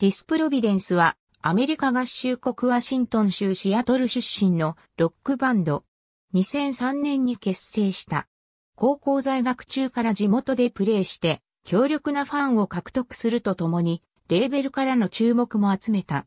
ディスプロビデンスはアメリカ合衆国ワシントン州シアトル出身のロックバンド。2003年に結成した。高校在学中から地元でプレーして強力なファンを獲得するとともにレーベルからの注目も集めた。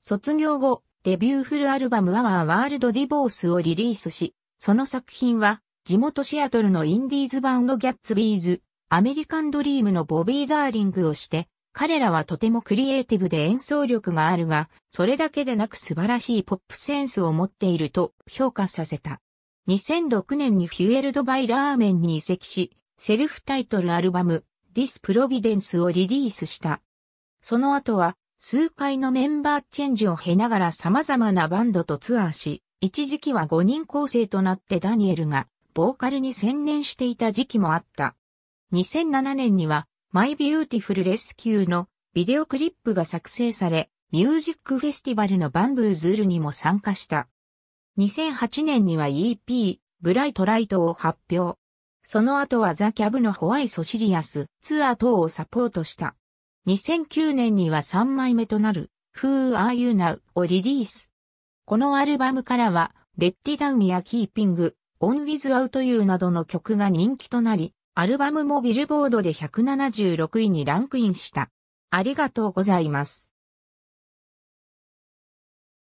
卒業後、デビューフルアルバムアワーワールドディボースをリリースし、その作品は地元シアトルのインディーズバンドギャッツビーズ、アメリカンドリームのボビー・ダーリングをして、彼らはとてもクリエイティブで演奏力があるが、それだけでなく素晴らしいポップセンスを持っていると評価させた。2006年にフュエルドバイラーメンに移籍し、セルフタイトルアルバム、ディスプロビデンスをリリースした。その後は、数回のメンバーチェンジを経ながら様々なバンドとツアーし、一時期は5人構成となってダニエルが、ボーカルに専念していた時期もあった。2007年には、マイビューティフルレスキューのビデオクリップが作成され、ミュージックフェスティバルのバンブーズールにも参加した。2008年には EP、ブライトライトを発表。その後はザ・キャブのホワイソシリアスツアー等をサポートした。2009年には3枚目となる Who Are You Now をリリース。このアルバムからは、レッティダウンやキーピング、オン・ウィズ・アウト・ユーなどの曲が人気となり、アルバムもビルボードで176位にランクインした。ありがとうございます。